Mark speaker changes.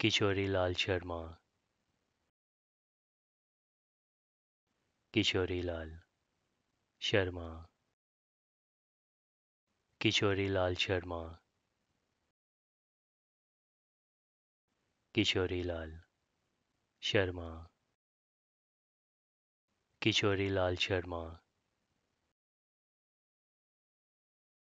Speaker 1: किशोरी लाल Sharma
Speaker 2: किशोरी लाल Sharma किशोरी लाल Sharma किशोरी लाल Sharma किशोरी लाल Sharma